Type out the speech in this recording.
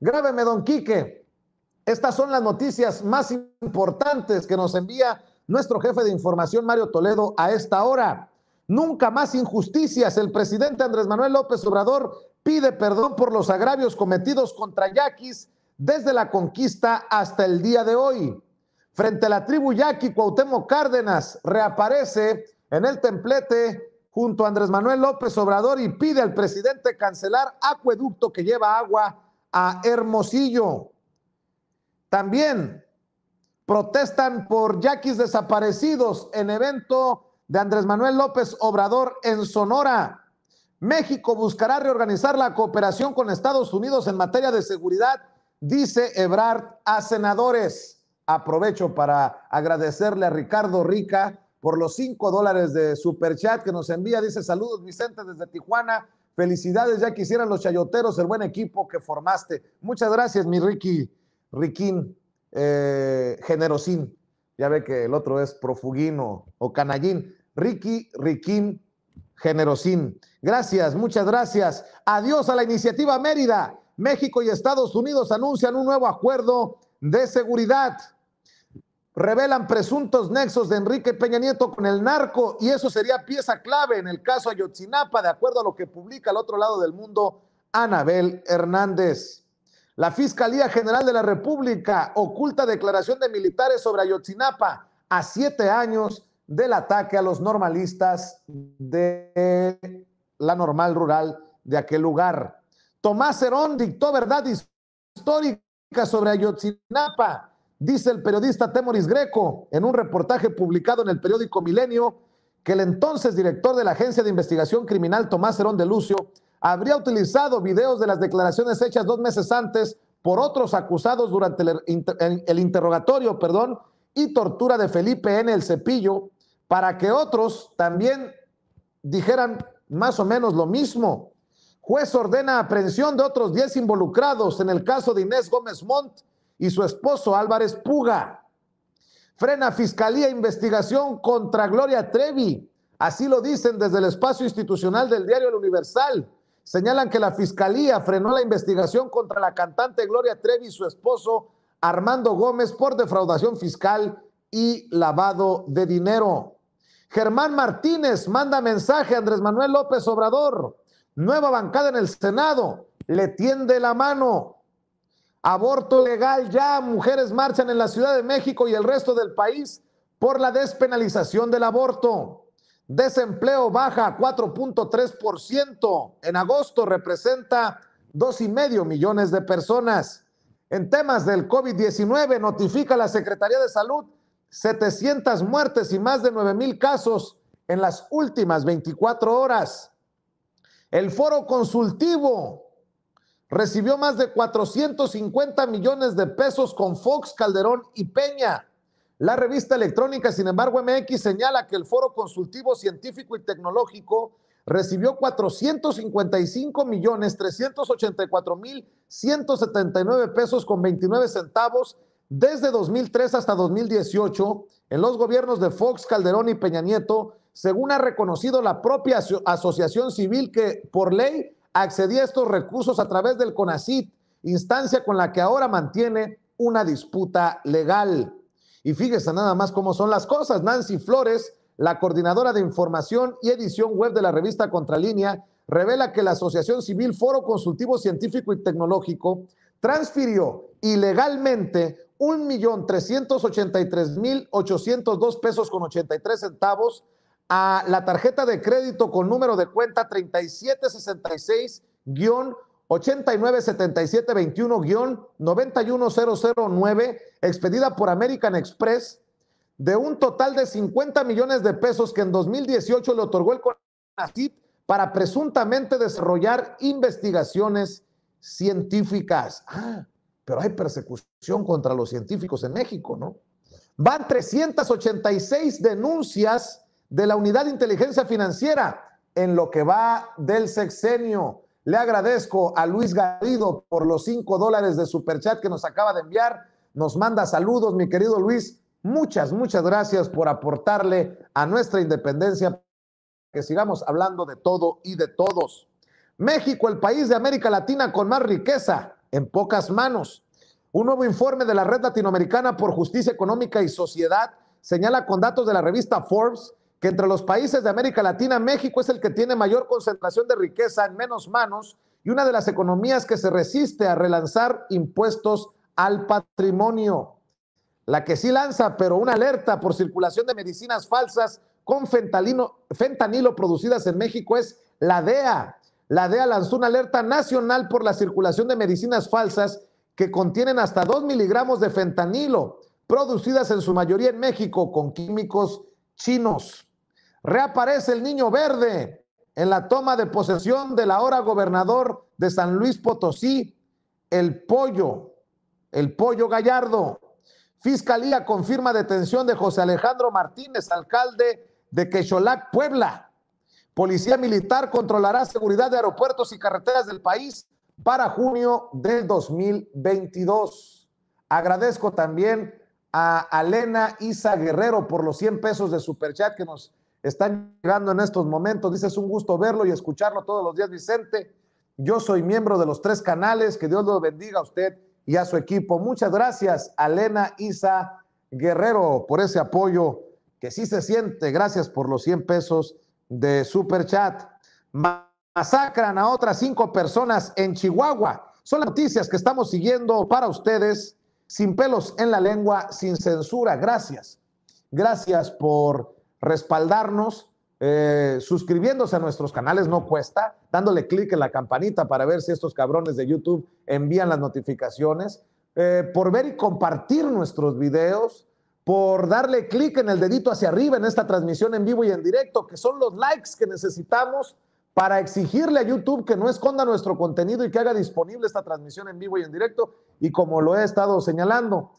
Grábeme, don Quique. Estas son las noticias más importantes que nos envía nuestro jefe de información, Mario Toledo, a esta hora. Nunca más injusticias. El presidente Andrés Manuel López Obrador pide perdón por los agravios cometidos contra yaquis desde la conquista hasta el día de hoy. Frente a la tribu yaqui, Cuauhtémoc Cárdenas reaparece en el templete junto a Andrés Manuel López Obrador y pide al presidente cancelar acueducto que lleva agua a Hermosillo. También protestan por yaquis desaparecidos en evento de Andrés Manuel López Obrador en Sonora. México buscará reorganizar la cooperación con Estados Unidos en materia de seguridad, dice Ebrard a senadores. Aprovecho para agradecerle a Ricardo Rica por los cinco dólares de superchat que nos envía. Dice saludos Vicente desde Tijuana. Felicidades, ya quisieran los chayoteros, el buen equipo que formaste. Muchas gracias, mi Ricky, Riquín, eh, Generosín. Ya ve que el otro es Profuguín o, o Canallín. Ricky, Riquín, Generosín. Gracias, muchas gracias. Adiós a la iniciativa Mérida. México y Estados Unidos anuncian un nuevo acuerdo de seguridad revelan presuntos nexos de Enrique Peña Nieto con el narco y eso sería pieza clave en el caso Ayotzinapa, de acuerdo a lo que publica al otro lado del mundo Anabel Hernández. La Fiscalía General de la República oculta declaración de militares sobre Ayotzinapa a siete años del ataque a los normalistas de la normal rural de aquel lugar. Tomás Herón dictó verdad histórica sobre Ayotzinapa Dice el periodista Temoris Greco en un reportaje publicado en el periódico Milenio que el entonces director de la Agencia de Investigación Criminal Tomás Herón de Lucio habría utilizado videos de las declaraciones hechas dos meses antes por otros acusados durante el, interrogatorio perdón, y tortura de Felipe N. El Cepillo para que otros también dijeran más o menos lo mismo. Juez ordena aprehensión de otros 10 involucrados en el caso de Inés Gómez Montt y su esposo Álvarez Puga. Frena Fiscalía investigación contra Gloria Trevi. Así lo dicen desde el espacio institucional del diario El Universal. Señalan que la Fiscalía frenó la investigación contra la cantante Gloria Trevi y su esposo Armando Gómez por defraudación fiscal y lavado de dinero. Germán Martínez manda mensaje a Andrés Manuel López Obrador. Nueva bancada en el Senado. Le tiende la mano. Aborto legal ya, mujeres marchan en la Ciudad de México y el resto del país por la despenalización del aborto. Desempleo baja 4.3%. En agosto representa 2,5 millones de personas. En temas del COVID-19, notifica la Secretaría de Salud 700 muertes y más de 9 mil casos en las últimas 24 horas. El foro consultivo recibió más de 450 millones de pesos con Fox, Calderón y Peña. La revista electrónica, sin embargo, MX señala que el Foro Consultivo Científico y Tecnológico recibió 455 millones 384 mil 179 pesos con 29 centavos desde 2003 hasta 2018 en los gobiernos de Fox, Calderón y Peña Nieto, según ha reconocido la propia asociación civil que por ley accedía a estos recursos a través del CONACIT, instancia con la que ahora mantiene una disputa legal. Y fíjese nada más cómo son las cosas. Nancy Flores, la coordinadora de información y edición web de la revista Contralínea, revela que la Asociación Civil Foro Consultivo Científico y Tecnológico transfirió ilegalmente 1.383.802 pesos con 83 centavos a la tarjeta de crédito con número de cuenta 3766-897721-91009, expedida por American Express, de un total de 50 millones de pesos que en 2018 le otorgó el CONACYT para presuntamente desarrollar investigaciones científicas. Ah, pero hay persecución contra los científicos en México, ¿no? Van 386 denuncias de la Unidad de Inteligencia Financiera en lo que va del sexenio. Le agradezco a Luis Garrido por los cinco dólares de superchat que nos acaba de enviar. Nos manda saludos, mi querido Luis. Muchas, muchas gracias por aportarle a nuestra independencia, que sigamos hablando de todo y de todos. México, el país de América Latina con más riqueza, en pocas manos. Un nuevo informe de la Red Latinoamericana por Justicia Económica y Sociedad señala con datos de la revista Forbes que entre los países de América Latina, México es el que tiene mayor concentración de riqueza en menos manos y una de las economías que se resiste a relanzar impuestos al patrimonio. La que sí lanza, pero una alerta por circulación de medicinas falsas con fentanilo, producidas en México es la DEA. La DEA lanzó una alerta nacional por la circulación de medicinas falsas que contienen hasta 2 miligramos de fentanilo, producidas en su mayoría en México con químicos chinos. Reaparece el niño verde en la toma de posesión del ahora gobernador de San Luis Potosí, el pollo, el pollo gallardo. Fiscalía confirma detención de José Alejandro Martínez, alcalde de Quecholac, Puebla. Policía Militar controlará seguridad de aeropuertos y carreteras del país para junio del 2022. Agradezco también a Alena Isa Guerrero por los 100 pesos de superchat que nos están llegando en estos momentos. Dice, es un gusto verlo y escucharlo todos los días, Vicente. Yo soy miembro de los tres canales. Que Dios los bendiga a usted y a su equipo. Muchas gracias, Alena Isa Guerrero, por ese apoyo que sí se siente. Gracias por los 100 pesos de Super Chat. Masacran a otras cinco personas en Chihuahua. Son las noticias que estamos siguiendo para ustedes, sin pelos en la lengua, sin censura. Gracias. Gracias por respaldarnos, eh, suscribiéndose a nuestros canales, no cuesta, dándole clic en la campanita para ver si estos cabrones de YouTube envían las notificaciones, eh, por ver y compartir nuestros videos, por darle clic en el dedito hacia arriba en esta transmisión en vivo y en directo, que son los likes que necesitamos para exigirle a YouTube que no esconda nuestro contenido y que haga disponible esta transmisión en vivo y en directo, y como lo he estado señalando.